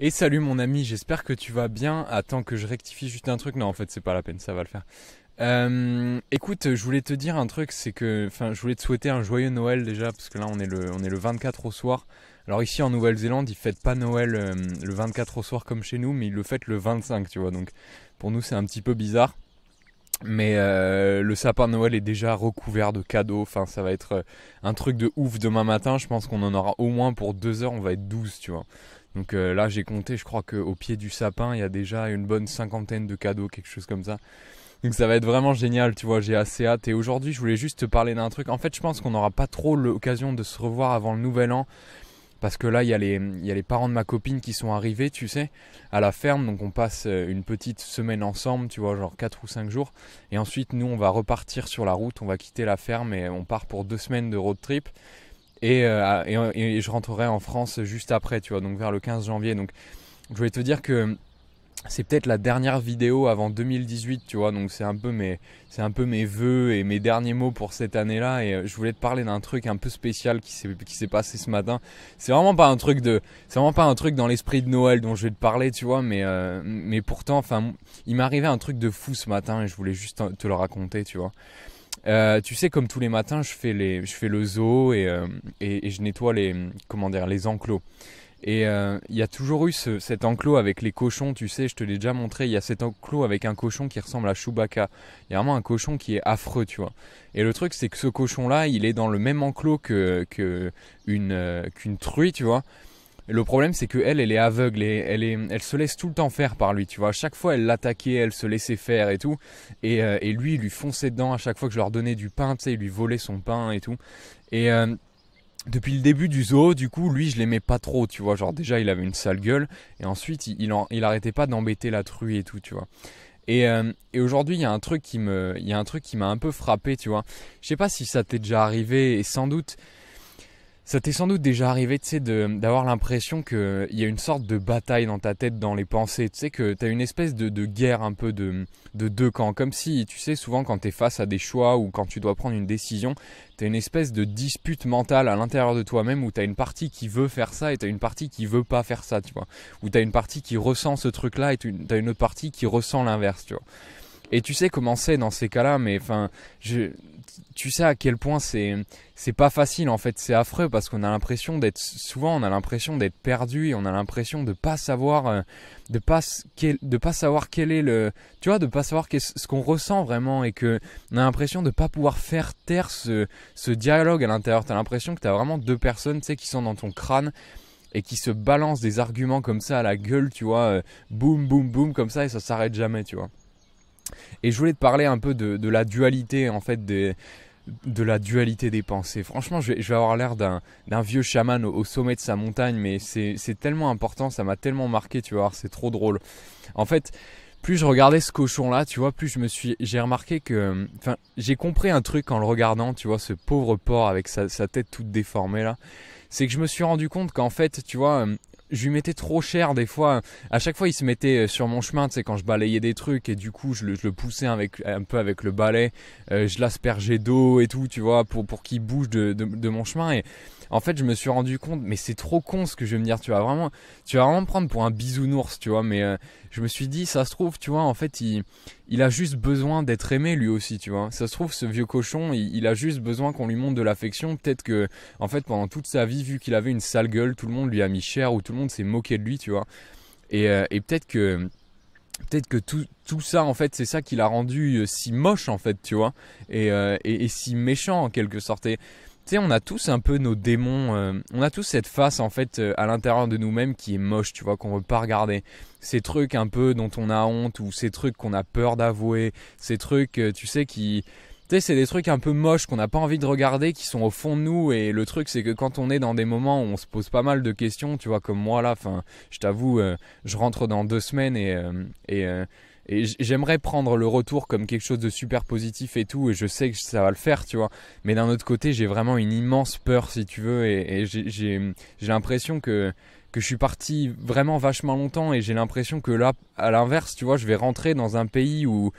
Et salut mon ami, j'espère que tu vas bien. Attends que je rectifie juste un truc. Non, en fait, c'est pas la peine, ça va le faire. Euh, écoute, je voulais te dire un truc, c'est que, enfin, je voulais te souhaiter un joyeux Noël déjà, parce que là, on est le, on est le 24 au soir. Alors ici en Nouvelle-Zélande, ils fêtent pas Noël euh, le 24 au soir comme chez nous, mais ils le fêtent le 25, tu vois. Donc pour nous, c'est un petit peu bizarre. Mais euh, le sapin de Noël est déjà recouvert de cadeaux. Enfin, ça va être euh, un truc de ouf demain matin. Je pense qu'on en aura au moins pour deux heures. On va être 12, tu vois. Donc euh, là, j'ai compté, je crois qu'au pied du sapin, il y a déjà une bonne cinquantaine de cadeaux, quelque chose comme ça. Donc ça va être vraiment génial, tu vois, j'ai assez hâte. Et aujourd'hui, je voulais juste te parler d'un truc. En fait, je pense qu'on n'aura pas trop l'occasion de se revoir avant le nouvel an. Parce que là, il y, a les, y a les parents de ma copine qui sont arrivés, tu sais, à la ferme. Donc on passe euh, une petite semaine ensemble, tu vois, genre 4 ou 5 jours. Et ensuite, nous, on va repartir sur la route, on va quitter la ferme et on part pour deux semaines de road trip. Euh, et, je rentrerai en France juste après, tu vois, donc vers le 15 janvier. Donc je voulais te dire que c'est peut-être la dernière vidéo avant 2018, tu vois, donc c'est un peu mes, c'est un peu mes vœux et mes derniers mots pour cette année-là. Et euh, je voulais te parler d'un truc un peu spécial qui s'est, qui s'est passé ce matin. C'est vraiment pas un truc de, c'est vraiment pas un truc dans l'esprit de Noël dont je vais te parler, tu vois, mais, euh, mais pourtant, enfin, il m'est arrivé un truc de fou ce matin et je voulais juste te le raconter, tu vois. Euh, tu sais, comme tous les matins, je fais, les, je fais le zoo et, euh, et, je nettoie les, comment les enclos. Et euh, il y a toujours eu ce, cet enclos avec les cochons, tu sais, je te l'ai déjà montré, il y a cet enclos avec un cochon qui ressemble à Chewbacca. Il y a vraiment un cochon qui est affreux, tu vois. Et le truc, c'est que ce cochon-là, il est dans le même enclos que, que une, qu'une truie, tu vois le problème, c'est que elle, est aveugle et elle, se laisse tout le temps faire par lui, tu vois. À chaque fois, elle l'attaquait, elle se laissait faire et tout. Euh, et, lui, il lui fonçait dedans à chaque fois que je leur donnais du pain, tu sais, il lui volait son pain et tout. Et. Euh, depuis le début du zoo, du coup, lui, je l'aimais pas trop, tu vois. Genre, déjà, il avait une sale gueule, et ensuite, il, arrêtait pas d'embêter la truie et tout, tu vois. Euh, et, aujourd'hui, il y a un truc qui me, il y a un truc qui m'a un peu frappé, tu vois. Je sais pas si ça t'est déjà arrivé, et sans doute, ça t'est sans doute déjà arrivé, tu sais, d'avoir l'impression qu'il euh, y a une sorte de bataille dans ta tête, dans les pensées, tu sais, que t'as une espèce de, guerre un peu de, deux camps, comme si, tu sais, souvent quand t'es face à des choix ou quand tu dois prendre une décision, t'as une espèce de dispute mentale à l'intérieur de toi-même où t'as une partie qui veut faire ça et t'as une partie qui veut pas faire ça, tu vois. Ou t'as une partie qui ressent ce truc-là et t'as une autre partie qui ressent l'inverse, tu vois. Et tu sais comment c'est dans ces cas-là, mais enfin, tu sais à quel point c'est c'est pas facile en fait, c'est affreux parce qu'on a l'impression d'être souvent on a l'impression d'être perdu on a l'impression de pas savoir euh, de pas de pas savoir quel est le tu vois de pas savoir ce qu'on ressent vraiment et que a l'impression de pas pouvoir faire taire ce dialogue à l'intérieur. T'as l'impression que tu as vraiment deux personnes tu sais qui sont dans ton crâne et qui se balancent des arguments comme ça à la gueule, tu vois, euh, boum boum boum comme ça et ça s'arrête jamais, tu vois. Et je voulais te parler un peu de, la dualité en fait des, de la dualité des pensées. Franchement, je vais, avoir l'air d'un, vieux chaman au, sommet de sa montagne, mais c'est tellement important, ça m'a tellement marqué, tu vois, c'est trop drôle. En fait, plus je regardais ce cochon-là, tu vois, plus je me suis, j'ai remarqué que, enfin, j'ai compris un truc en le regardant, tu vois, ce pauvre porc avec sa, sa tête toute déformée là, c'est que je me suis rendu compte qu'en fait, tu vois, euh, je lui mettais trop cher des fois. À chaque fois, il se mettait euh, sur mon chemin, tu sais, quand je balayais des trucs et du coup, je le, poussais avec, un peu avec le balai, euh, je l'aspergeais d'eau et tout, tu vois, pour, pour qu'il bouge de, de, de mon chemin. Et en fait, je me suis rendu compte, mais c'est trop con ce que je vais me dire, tu vas vraiment, tu vas me prendre pour un bisounours, tu vois, mais euh, je me suis dit, ça se trouve, tu vois, en fait, il, il a juste besoin d'être aimé lui aussi, tu vois. Ça se trouve, ce vieux cochon, il, a juste besoin qu'on lui montre de l'affection. Peut-être que, en fait, pendant toute sa vie, vu qu'il avait une sale gueule, tout le monde lui a mis cher ou tout le monde s'est moqué de lui, tu vois. Et, euh, peut-être que, peut-être que tout, ça, en fait, c'est ça qui l'a rendu euh, si moche, en fait, tu vois, et, et si méchant en quelque sorte. Et, on a tous un peu nos démons, euh, on a tous cette face en fait euh, à l'intérieur de nous-mêmes qui est moche, tu vois, qu'on veut pas regarder. Ces trucs un peu dont on a honte ou ces trucs qu'on a peur d'avouer, ces trucs, euh, tu sais, qui, tu sais, c'est des trucs un peu moches qu'on n'a pas envie de regarder, qui sont au fond de nous. Et le truc, c'est que quand on est dans des moments où on se pose pas mal de questions, tu vois, comme moi là, enfin, je t'avoue, je rentre dans deux semaines et, et, et j'aimerais prendre le retour comme quelque chose de super positif et tout, et je sais que ça va le faire, tu vois. Mais d'un autre côté, j'ai vraiment une immense peur, si tu veux, et, et j'ai l'impression que que je suis parti vraiment vachement longtemps et j'ai l'impression que là, à l'inverse, tu vois, je vais rentrer dans un pays où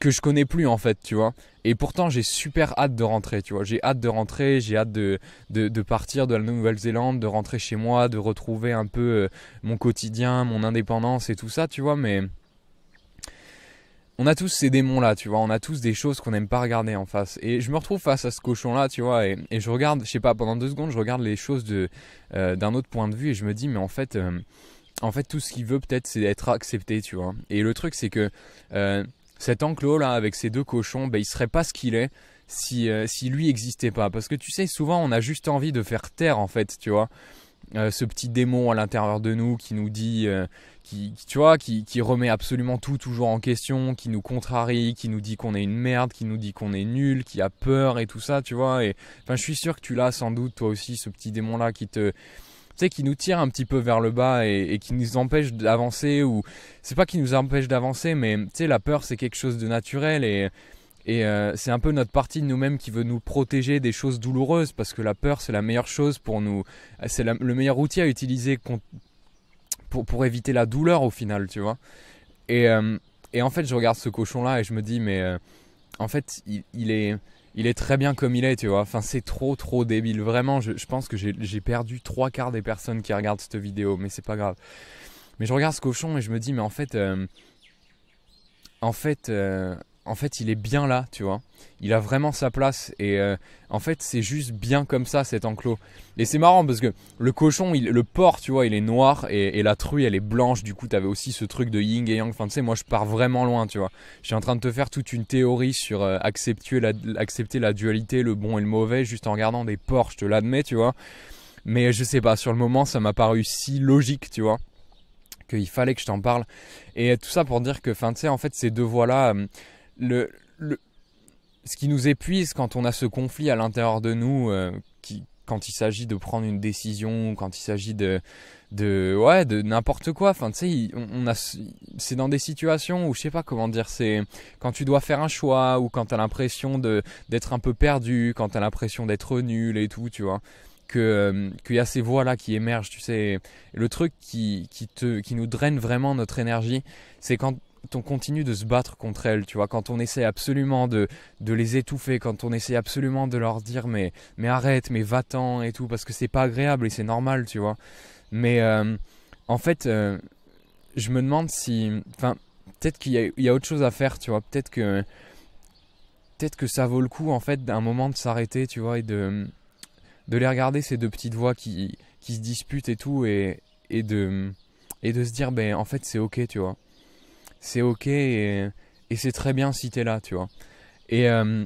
que je connais plus en fait, tu vois. Et pourtant, j'ai super hâte de rentrer, tu vois. J'ai hâte de rentrer, j'ai hâte de, de, de, partir de la Nouvelle-Zélande, de rentrer chez moi, de retrouver un peu euh, mon quotidien, mon indépendance et tout ça, tu vois. Mais on a tous ces démons là, tu vois, on a tous des choses qu'on n'aime pas regarder en face. Et je me retrouve face à ce cochon là, tu vois, et, je regarde, je sais pas, pendant deux secondes, je regarde les choses de, euh, d'un autre point de vue et je me dis, mais en fait, euh, en fait, tout ce qu'il veut peut-être, c'est d'être accepté, tu vois. Et le truc, c'est que euh, cet enclos là, avec ces deux cochons, ben, il serait pas ce qu'il est si, si lui existait pas. Parce que tu sais, souvent, on a juste envie de faire taire en fait, tu vois. Euh, ce petit démon à l'intérieur de nous qui nous dit, euh, qui, tu vois, qui, qui, remet absolument tout toujours en question, qui nous contrarie, qui nous dit qu'on est une merde, qui nous dit qu'on est nul, qui a peur et tout ça, tu vois. Et enfin, je suis sûr que tu l'as sans doute toi aussi, ce petit démon là qui te tu sais, qui nous tire un petit peu vers le bas et, qui nous empêche d'avancer ou c'est pas qui nous empêche d'avancer, mais tu sais, la peur c'est quelque chose de naturel et et euh, c'est un peu notre partie de nous-mêmes qui veut nous protéger des choses douloureuses parce que la peur, c'est la meilleure chose pour nous. C'est le meilleur outil à utiliser pour, pour, éviter la douleur au final, tu vois. Et, euh, et, en fait, je regarde ce cochon-là et je me dis, mais euh, en fait, il, est. Il est très bien comme il est, tu vois. Enfin, c'est trop, trop débile. Vraiment, je, pense que j'ai, j'ai perdu trois quarts des personnes qui regardent cette vidéo, mais c'est pas grave. Mais je regarde ce cochon et je me dis, mais en fait, en fait, en fait, il est bien là, tu vois. Il a vraiment sa place et euh, en fait, c'est juste bien comme ça cet enclos. Et c'est marrant parce que le cochon, il, le porc, tu vois, il est noir et, la truie, elle est blanche. Du coup, t'avais aussi ce truc de yin et yang. Enfin, tu sais, moi, je pars vraiment loin, tu vois. Je suis en train de te faire toute une théorie sur euh, accepter, la, dualité, le bon et le mauvais, juste en regardant des porcs, je te l'admets, tu vois. Mais je sais pas, sur le moment, ça m'a paru si logique, tu vois, qu'il fallait que je t'en parle. Et tout ça pour dire que, enfin, tu sais, en fait, ces deux voix-là. Euh, le, ce qui nous épuise quand on a ce conflit à l'intérieur de nous, euh, quand il s'agit de prendre une décision, quand il s'agit de, de, ouais, de n'importe quoi. Enfin, tu sais, on, a, c'est dans des situations où je sais pas comment dire, c'est quand tu dois faire un choix ou quand tu as l'impression d'être un peu perdu, quand tu as l'impression d'être nul et tout, tu vois. Que euh, qu'il y a ces voix là qui émergent, tu sais. Le truc qui qui te qui nous draine vraiment notre énergie, c'est quand on continue de se battre contre elles, tu vois, quand on essaie absolument de, les étouffer, quand on essaie absolument de leur dire mais, mais arrête, mais va-t'en et tout, parce que c'est pas agréable et c'est normal, tu vois. Mais euh, en fait, euh, je me demande si. Enfin, peut-être qu'il y, a autre chose à faire, tu vois, peut-être que. Peut-être que ça vaut le coup, en fait, d'un moment de s'arrêter, tu vois, et de, de les regarder, ces deux petites voix qui, se disputent et tout, et, de, et de se dire, ben, en fait, c'est ok, tu vois c'est ok et, c'est très bien si t'es là, tu vois. Et, euh,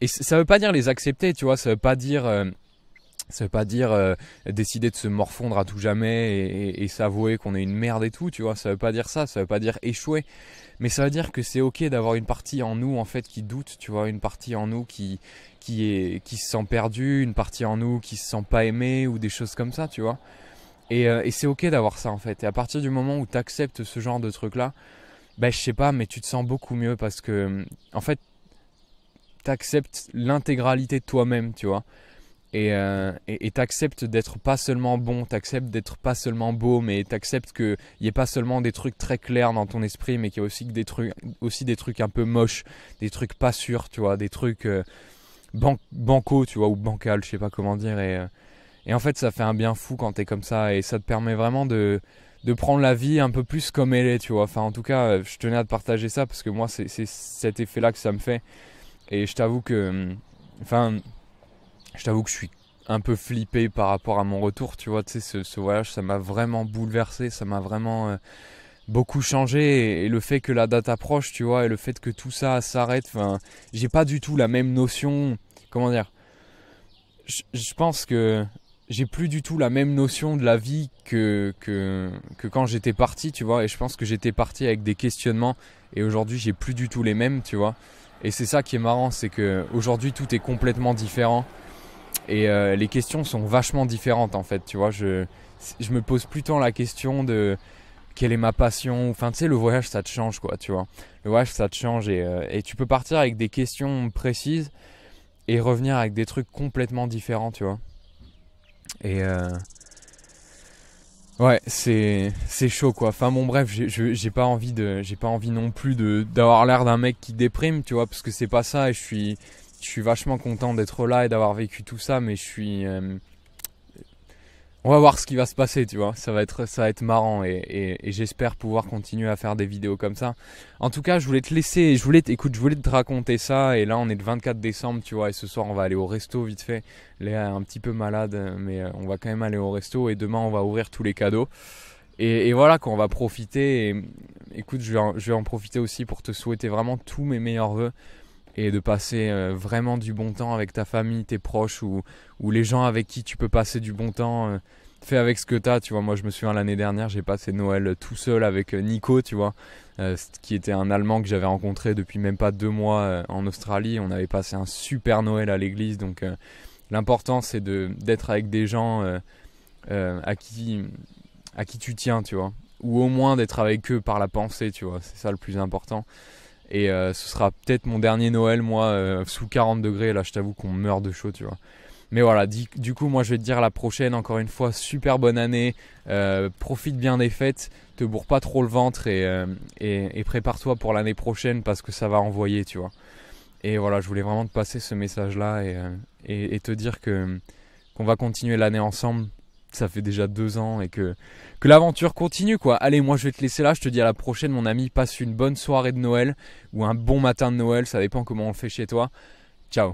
et ça veut pas dire les accepter, tu vois, ça veut pas dire. Euh, ça veut pas dire euh, décider de se morfondre à tout jamais et, s'avouer qu'on est une merde et tout, tu vois. Ça veut pas dire ça, ça veut pas dire échouer. Mais ça veut dire que c'est ok d'avoir une partie en nous en fait qui doute, tu vois, une partie en nous qui, qui, est, qui se sent perdue, une partie en nous qui se sent pas aimée ou des choses comme ça, tu vois. Et, et c'est ok d'avoir ça en fait. Et à partir du moment où tu acceptes ce genre de truc là, ben, je sais pas, mais tu te sens beaucoup mieux parce que, en fait, acceptes l'intégralité de toi-même, tu vois. Et euh, tu t'acceptes d'être pas seulement bon, tu t'acceptes d'être pas seulement beau, mais tu t'acceptes qu'il n'y ait pas seulement des trucs très clairs dans ton esprit, mais qu'il y a aussi des, trucs, aussi des trucs un peu moches, des trucs pas sûrs, tu vois, des trucs euh, bancaux, tu vois, ou bancal, je sais pas comment dire. Et, euh, et en fait, ça fait un bien fou quand t'es comme ça, et ça te permet vraiment de, de prendre la vie un peu plus comme elle est, tu vois. Enfin, en tout cas, je tenais à te partager ça parce que moi, c'est cet effet-là que ça me fait. Et je t'avoue que, enfin, je t'avoue que je suis un peu flippé par rapport à mon retour, tu vois. Tu sais, ce, voyage, ça m'a vraiment bouleversé, ça m'a vraiment euh, beaucoup changé. Et, le fait que la date approche, tu vois, et le fait que tout ça s'arrête, enfin, j'ai pas du tout la même notion, comment dire. je pense que j'ai plus du tout la même notion de la vie que, que, que quand j'étais parti, tu vois. Et je pense que j'étais parti avec des questionnements et aujourd'hui j'ai plus du tout les mêmes, tu vois. Et c'est ça qui est marrant, c'est que aujourd'hui tout est complètement différent et euh, les questions sont vachement différentes en fait, tu vois. Je, je me pose plus tant la question de quelle est ma passion. Enfin, tu sais, le voyage ça te change quoi, tu vois. Le voyage ça te change et, euh, et tu peux partir avec des questions précises et revenir avec des trucs complètement différents, tu vois. Et euh, ouais, c'est c'est chaud quoi. Enfin bon bref, j'ai pas envie de j'ai pas envie non plus de d'avoir l'air d'un mec qui déprime, tu vois, parce que c'est pas ça. Et je suis je suis vachement content d'être là et d'avoir vécu tout ça, mais je suis euh, on va voir ce qui va se passer, tu vois. Ça va être, ça va être marrant et, j'espère pouvoir continuer à faire des vidéos comme ça. En tout cas, je voulais te laisser, je voulais, écoute, je voulais te raconter ça. Et là, on est le 24 décembre, tu vois. Et ce soir, on va aller au resto vite fait. Léa est un petit peu malade, mais euh, on va quand même aller au resto. Et demain, on va ouvrir tous les cadeaux. Et, voilà, qu'on va profiter. Et, écoute, je vais, en, je vais en profiter aussi pour te souhaiter vraiment tous mes meilleurs voeux et de passer euh, vraiment du bon temps avec ta famille, tes proches ou, les gens avec qui tu peux passer du bon temps. Euh, fais avec ce que tu vois. Moi, je me souviens l'année dernière, j'ai passé Noël euh, tout seul avec Nico, tu vois, qui était un Allemand que j'avais rencontré depuis même pas deux mois en Australie. On avait passé un super Noël à l'église, donc l'important c'est d'être avec des gens à qui à qui tu tiens, tu vois, ou au moins d'être avec eux par la pensée, tu vois. C'est ça le plus important. Et euh, ce sera peut-être mon dernier Noël, moi, euh, sous 40 degrés. Là, je t'avoue qu'on meurt de chaud, tu vois. Mais voilà, du, coup, moi, je vais te dire la prochaine, encore une fois, super bonne année. Euh, profite bien des fêtes, te bourre pas trop le ventre et, prépare-toi pour l'année prochaine parce que ça va envoyer, tu vois. Et voilà, je voulais vraiment te passer ce message-là et, te dire que qu'on va continuer l'année ensemble ça fait déjà deux ans et que, que l'aventure continue quoi. Allez, moi je vais te laisser là, je te dis à la prochaine mon ami, passe une bonne soirée de Noël ou un bon matin de Noël, ça dépend comment on le fait chez toi. Ciao